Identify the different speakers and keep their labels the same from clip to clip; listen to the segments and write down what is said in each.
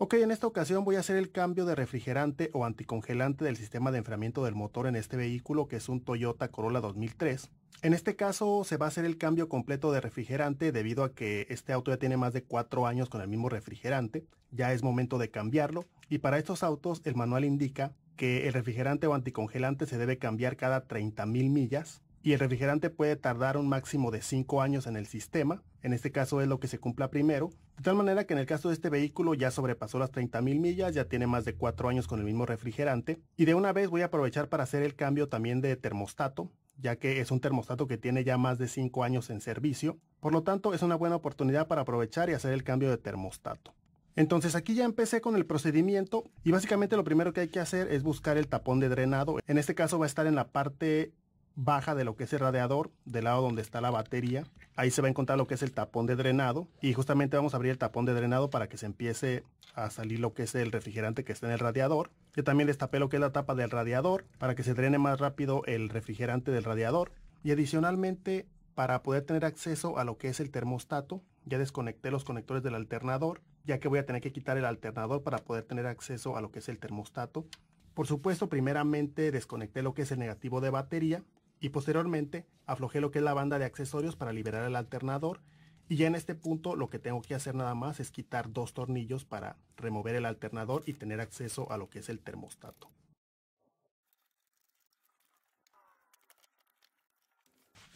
Speaker 1: Ok, en esta ocasión voy a hacer el cambio de refrigerante o anticongelante del sistema de enfriamiento del motor en este vehículo que es un Toyota Corolla 2003. En este caso se va a hacer el cambio completo de refrigerante debido a que este auto ya tiene más de 4 años con el mismo refrigerante, ya es momento de cambiarlo y para estos autos el manual indica que el refrigerante o anticongelante se debe cambiar cada 30.000 millas y el refrigerante puede tardar un máximo de 5 años en el sistema en este caso es lo que se cumpla primero, de tal manera que en el caso de este vehículo ya sobrepasó las 30.000 millas, ya tiene más de 4 años con el mismo refrigerante y de una vez voy a aprovechar para hacer el cambio también de termostato, ya que es un termostato que tiene ya más de 5 años en servicio, por lo tanto es una buena oportunidad para aprovechar y hacer el cambio de termostato. Entonces aquí ya empecé con el procedimiento y básicamente lo primero que hay que hacer es buscar el tapón de drenado. En este caso va a estar en la parte baja de lo que es el radiador, del lado donde está la batería. Ahí se va a encontrar lo que es el tapón de drenado y justamente vamos a abrir el tapón de drenado para que se empiece a salir lo que es el refrigerante que está en el radiador. Yo también les tapé lo que es la tapa del radiador para que se drene más rápido el refrigerante del radiador. Y adicionalmente, para poder tener acceso a lo que es el termostato, ya desconecté los conectores del alternador, ya que voy a tener que quitar el alternador para poder tener acceso a lo que es el termostato. Por supuesto, primeramente desconecté lo que es el negativo de batería y posteriormente aflojé lo que es la banda de accesorios para liberar el alternador y ya en este punto lo que tengo que hacer nada más es quitar dos tornillos para remover el alternador y tener acceso a lo que es el termostato.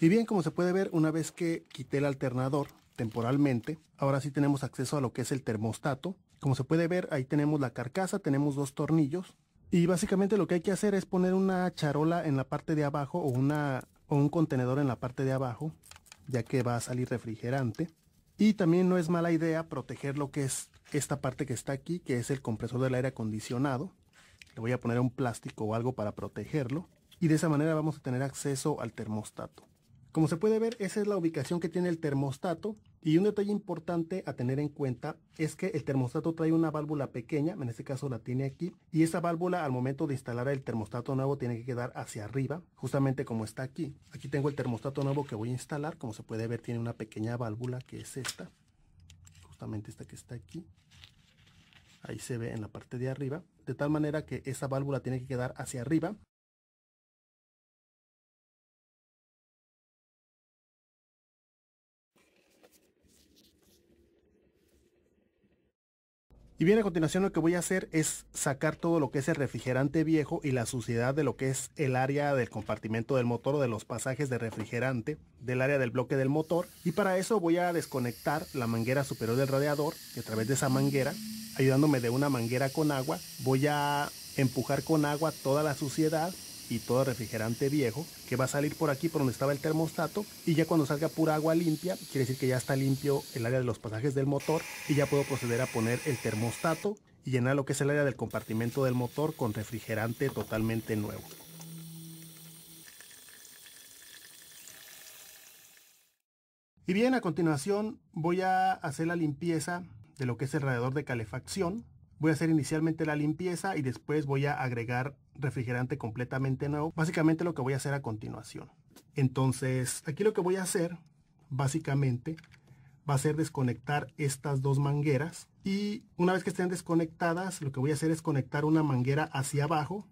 Speaker 1: Y bien, como se puede ver, una vez que quité el alternador temporalmente, ahora sí tenemos acceso a lo que es el termostato. Como se puede ver, ahí tenemos la carcasa, tenemos dos tornillos y básicamente lo que hay que hacer es poner una charola en la parte de abajo o, una, un contenedor en la parte de abajo, ya que va a salir refrigerante. Y también no es mala idea proteger lo que es esta parte que está aquí, que es el compresor del aire acondicionado. Le voy a poner un plástico o algo para protegerlo. Y de esa manera vamos a tener acceso al termostato. Como se puede ver, esa es la ubicación que tiene el termostato. Y un detalle importante a tener en cuenta es que el termostato trae una válvula pequeña, en este caso la tiene aquí, y esa válvula al momento de instalar el termostato nuevo tiene que quedar hacia arriba, justamente como está aquí. Aquí tengo el termostato nuevo que voy a instalar, como se puede ver tiene una pequeña válvula que es esta, justamente esta que está aquí. Ahí se ve en la parte de arriba, de tal manera que esa válvula tiene que quedar hacia arriba Y bien, a continuación lo que voy a hacer es sacar todo lo que es el refrigerante viejo y la suciedad de lo que es el área del compartimento del motor o de los pasajes de refrigerante del área del bloque del motor. Y para eso voy a desconectar la manguera superior del radiador y a través de esa manguera, ayudándome de una manguera con agua, voy a empujar con agua toda la suciedad y todo refrigerante viejo que va a salir por aquí por donde estaba el termostato y ya cuando salga pura agua limpia quiere decir que ya está limpio el área de los pasajes del motor y ya puedo proceder a poner el termostato y llenar lo que es el área del compartimento del motor con refrigerante totalmente nuevo. Y bien, a continuación voy a hacer la limpieza de lo que es el radiador de calefacción. Voy a hacer inicialmente la limpieza y después voy a agregar refrigerante completamente nuevo. Básicamente lo que voy a hacer a continuación. Entonces, aquí lo que voy a hacer, básicamente, va a ser desconectar estas dos mangueras. Y una vez que estén desconectadas, lo que voy a hacer es conectar una manguera hacia abajo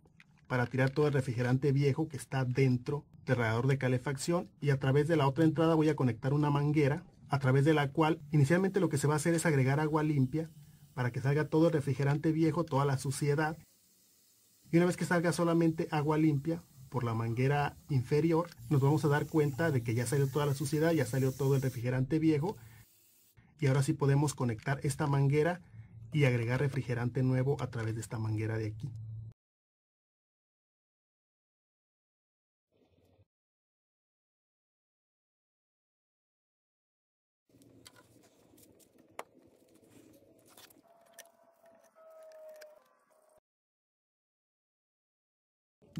Speaker 1: para tirar todo el refrigerante viejo que está dentro del radiador de calefacción. Y a través de la otra entrada voy a conectar una manguera a través de la cual inicialmente lo que se va a hacer es agregar agua limpia para que salga todo el refrigerante viejo, toda la suciedad y una vez que salga solamente agua limpia por la manguera inferior, nos vamos a dar cuenta de que ya salió toda la suciedad, ya salió todo el refrigerante viejo. Y ahora sí podemos conectar esta manguera y agregar refrigerante nuevo a través de esta manguera de aquí.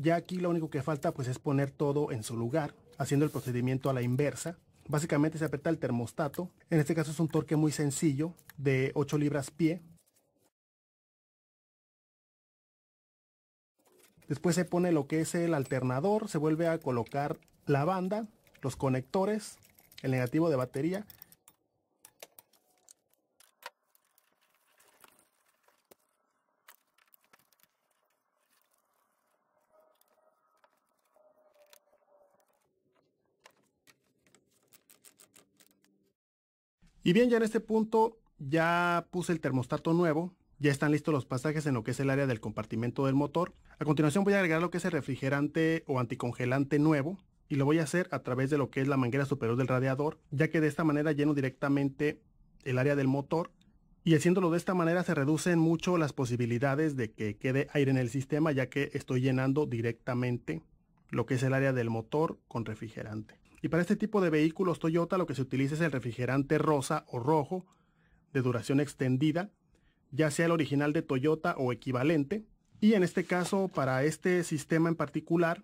Speaker 1: Ya aquí lo único que falta pues es poner todo en su lugar, haciendo el procedimiento a la inversa. Básicamente se aprieta el termostato, en este caso es un torque muy sencillo de 8 libras pie. Después se pone lo que es el alternador, se vuelve a colocar la banda, los conectores, el negativo de batería Y bien, ya en este punto ya puse el termostato nuevo, ya están listos los pasajes en lo que es el área del compartimento del motor. A continuación voy a agregar lo que es el refrigerante o anticongelante nuevo y lo voy a hacer a través de lo que es la manguera superior del radiador, ya que de esta manera lleno directamente el área del motor y haciéndolo de esta manera se reducen mucho las posibilidades de que quede aire en el sistema, ya que estoy llenando directamente lo que es el área del motor con refrigerante. Y para este tipo de vehículos Toyota lo que se utiliza es el refrigerante rosa o rojo de duración extendida, ya sea el original de Toyota o equivalente. Y en este caso, para este sistema en particular,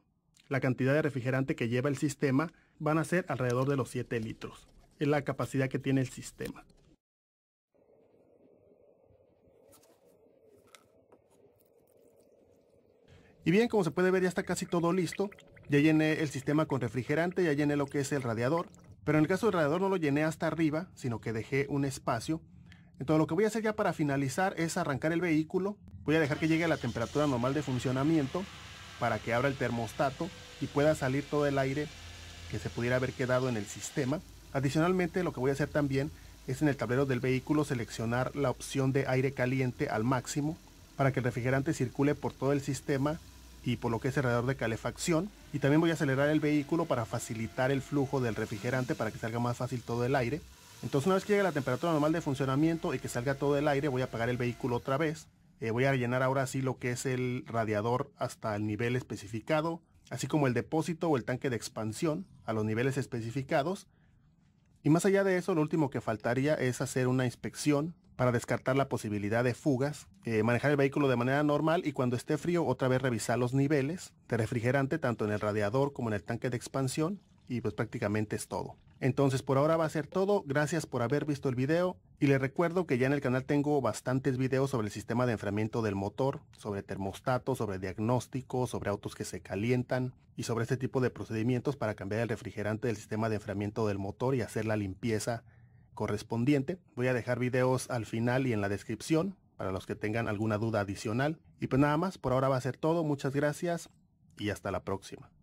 Speaker 1: la cantidad de refrigerante que lleva el sistema van a ser alrededor de los 7 litros. Es la capacidad que tiene el sistema. Y bien, como se puede ver, ya está casi todo listo. Ya llené el sistema con refrigerante, ya llené lo que es el radiador, pero en el caso del radiador no lo llené hasta arriba, sino que dejé un espacio. Entonces lo que voy a hacer ya para finalizar es arrancar el vehículo, voy a dejar que llegue a la temperatura normal de funcionamiento para que abra el termostato y pueda salir todo el aire que se pudiera haber quedado en el sistema. Adicionalmente lo que voy a hacer también es en el tablero del vehículo seleccionar la opción de aire caliente al máximo para que el refrigerante circule por todo el sistema y por lo que es radiador de calefacción. Y también voy a acelerar el vehículo para facilitar el flujo del refrigerante para que salga más fácil todo el aire. Entonces una vez que llegue a la temperatura normal de funcionamiento y que salga todo el aire, voy a apagar el vehículo otra vez. Eh, voy a rellenar ahora sí lo que es el radiador hasta el nivel especificado, así como el depósito o el tanque de expansión a los niveles especificados. Y más allá de eso, lo último que faltaría es hacer una inspección para descartar la posibilidad de fugas, eh, manejar el vehículo de manera normal y cuando esté frío otra vez revisar los niveles de refrigerante tanto en el radiador como en el tanque de expansión y pues prácticamente es todo. Entonces por ahora va a ser todo, gracias por haber visto el video y les recuerdo que ya en el canal tengo bastantes videos sobre el sistema de enfriamiento del motor, sobre termostatos, sobre diagnósticos, sobre autos que se calientan y sobre este tipo de procedimientos para cambiar el refrigerante del sistema de enfriamiento del motor y hacer la limpieza correspondiente. Voy a dejar videos al final y en la descripción para los que tengan alguna duda adicional. Y pues nada más, por ahora va a ser todo. Muchas gracias y hasta la próxima.